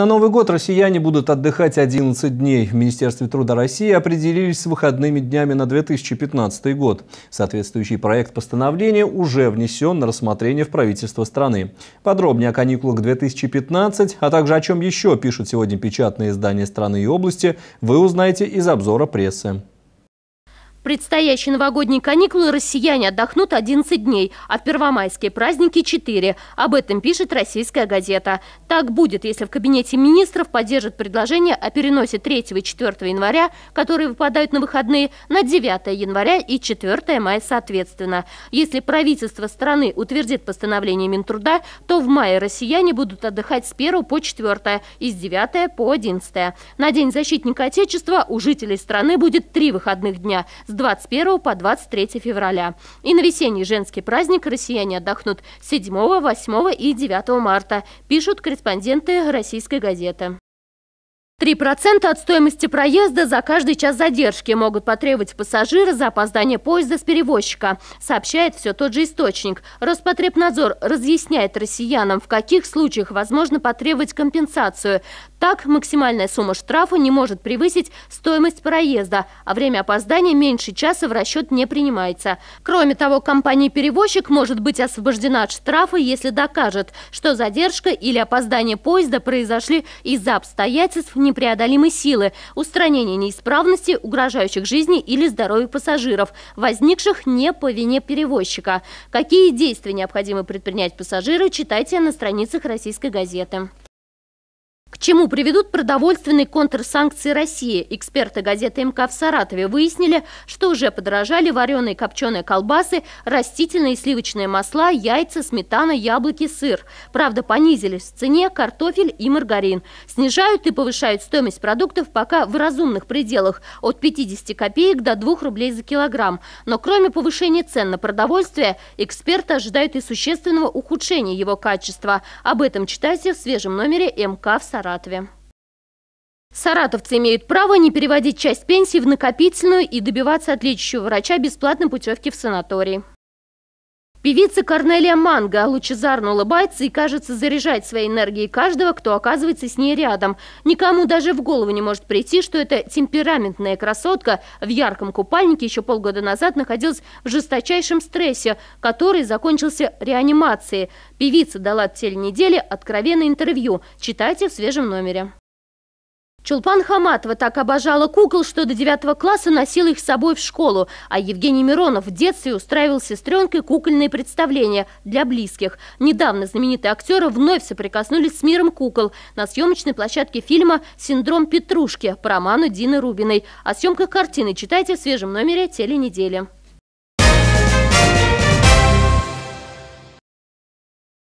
На Новый год россияне будут отдыхать 11 дней. В Министерстве труда России определились с выходными днями на 2015 год. Соответствующий проект постановления уже внесен на рассмотрение в правительство страны. Подробнее о каникулах 2015, а также о чем еще пишут сегодня печатные издания страны и области, вы узнаете из обзора прессы предстоящие новогодние каникулы россияне отдохнут 11 дней, а в первомайские праздники 4. Об этом пишет «Российская газета». Так будет, если в Кабинете министров поддержат предложение о переносе 3 и 4 января, которые выпадают на выходные, на 9 января и 4 мая соответственно. Если правительство страны утвердит постановление Минтруда, то в мае россияне будут отдыхать с 1 по 4 и с 9 по 11. На День защитника Отечества у жителей страны будет три выходных дня – с 21 по 23 февраля. И на весенний женский праздник россияне отдохнут 7, 8 и 9 марта, пишут корреспонденты российской газеты. 3% от стоимости проезда за каждый час задержки могут потребовать пассажиры за опоздание поезда с перевозчика, сообщает все тот же источник. Роспотребнадзор разъясняет россиянам, в каких случаях возможно потребовать компенсацию. Так, максимальная сумма штрафа не может превысить стоимость проезда, а время опоздания меньше часа в расчет не принимается. Кроме того, компания-перевозчик может быть освобождена от штрафа, если докажет, что задержка или опоздание поезда произошли из-за обстоятельств не непреодолимой силы, устранение неисправности, угрожающих жизни или здоровью пассажиров, возникших не по вине перевозчика. Какие действия необходимо предпринять пассажиры читайте на страницах российской газеты. К чему приведут продовольственные контрсанкции России? Эксперты газеты МК в Саратове выяснили, что уже подорожали вареные копченые колбасы, растительные и сливочные масла, яйца, сметана, яблоки, сыр. Правда, понизились в цене картофель и маргарин. Снижают и повышают стоимость продуктов пока в разумных пределах – от 50 копеек до 2 рублей за килограмм. Но кроме повышения цен на продовольствие, эксперты ожидают и существенного ухудшения его качества. Об этом читайте в свежем номере МК в Саратове. Саратове. Саратовцы имеют право не переводить часть пенсии в накопительную и добиваться от лечащего врача бесплатной путевки в санаторий. Певица Корнелия Манго лучезарно улыбается и, кажется, заряжать своей энергией каждого, кто оказывается с ней рядом. Никому даже в голову не может прийти, что эта темпераментная красотка в ярком купальнике еще полгода назад находилась в жесточайшем стрессе, который закончился реанимацией. Певица дала в теле недели откровенное интервью. Читайте в свежем номере. Чулпан Хаматова так обожала кукол, что до девятого класса носила их с собой в школу, а Евгений Миронов в детстве устраивал сестренкой кукольные представления для близких. Недавно знаменитые актеры вновь соприкоснулись с миром кукол на съемочной площадке фильма «Синдром Петрушки» по роману Дины Рубиной. О съемках картины читайте в свежем номере «Теленедели».